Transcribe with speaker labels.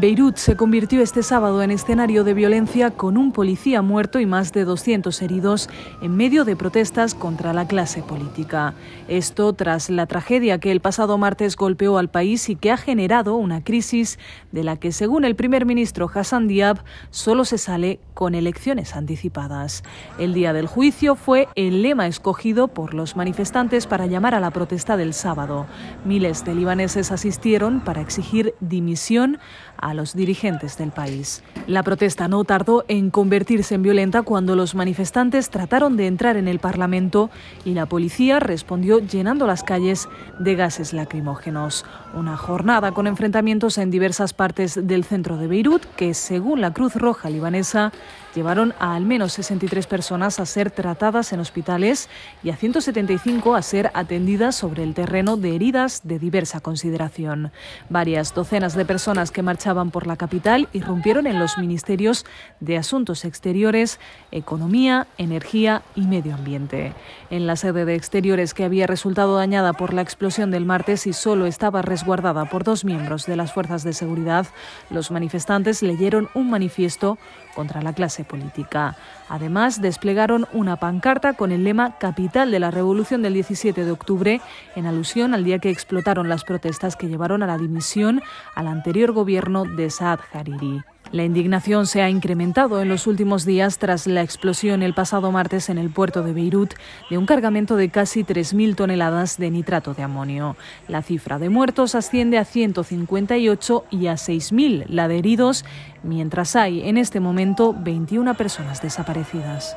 Speaker 1: Beirut se convirtió este sábado en escenario de violencia con un policía muerto y más de 200 heridos en medio de protestas contra la clase política. Esto tras la tragedia que el pasado martes golpeó al país y que ha generado una crisis de la que, según el primer ministro Hassan Diab, solo se sale con elecciones anticipadas. El día del juicio fue el lema escogido por los manifestantes para llamar a la protesta del sábado. Miles de libaneses asistieron para exigir dimisión a los dirigentes del país. La protesta no tardó en convertirse en violenta cuando los manifestantes trataron de entrar en el Parlamento y la policía respondió llenando las calles de gases lacrimógenos. Una jornada con enfrentamientos en diversas partes del centro de Beirut que, según la Cruz Roja libanesa, llevaron a al menos 63 personas a ser tratadas en hospitales y a 175 a ser atendidas sobre el terreno de heridas de diversa consideración. Varias docenas de personas que marchaban por la capital irrumpieron en los ministerios de Asuntos Exteriores, Economía, Energía y Medio Ambiente. En la sede de Exteriores que había resultado dañada por la explosión del martes y solo estaba resguardada por dos miembros de las fuerzas de seguridad, los manifestantes leyeron un manifiesto contra la clase política. Además, desplegaron una pancarta con el lema Capital de la Revolución del 17 de octubre, en alusión al día que explotaron las protestas que llevaron a la dimisión al anterior gobierno de Saad Hariri. La indignación se ha incrementado en los últimos días tras la explosión el pasado martes en el puerto de Beirut de un cargamento de casi 3.000 toneladas de nitrato de amonio. La cifra de muertos asciende a 158 y a 6.000 la de heridos, mientras hay en este momento 21 personas desaparecidas.